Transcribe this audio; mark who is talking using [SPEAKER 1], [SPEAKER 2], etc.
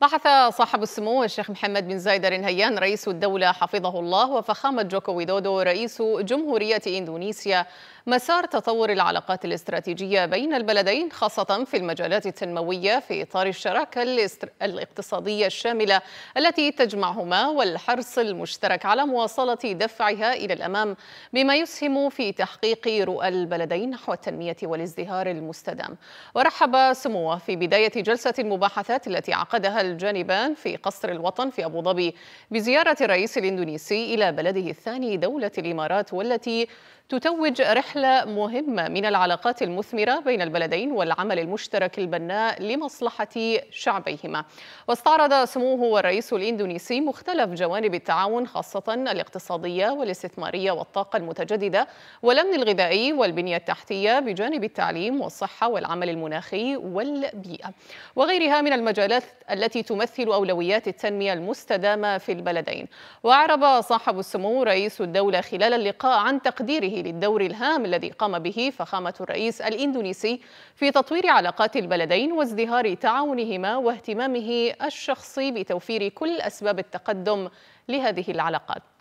[SPEAKER 1] بحث صاحب السمو الشيخ محمد بن زايد نهيان رئيس الدولة حفظه الله وفخامة جوكو ويدودو رئيس جمهورية إندونيسيا مسار تطور العلاقات الاستراتيجية بين البلدين خاصة في المجالات التنموية في إطار الشراكة الاقتصادية الشاملة التي تجمعهما والحرص المشترك على مواصلة دفعها إلى الأمام بما يسهم في تحقيق رؤى البلدين نحو التنمية والازدهار المستدام ورحب سموه في بداية جلسة المباحثات التي عقدها الجانبان في قصر الوطن في أبو ظبي بزيارة الرئيس الإندونيسي إلى بلده الثاني دولة الإمارات والتي تتوج رحلة مهمة من العلاقات المثمرة بين البلدين والعمل المشترك البناء لمصلحة شعبيهما واستعرض سموه الرئيس الإندونيسي مختلف جوانب التعاون خاصة الاقتصادية والاستثمارية والطاقة المتجددة والأمن الغذائي والبنية التحتية بجانب التعليم والصحة والعمل المناخي والبيئة وغيرها من المجالات التي تمثل أولويات التنمية المستدامة في البلدين وأعرب صاحب السمو رئيس الدولة خلال اللقاء عن تقديره للدور الهام الذي قام به فخامة الرئيس الإندونيسي في تطوير علاقات البلدين وازدهار تعاونهما واهتمامه الشخصي بتوفير كل أسباب التقدم لهذه العلاقات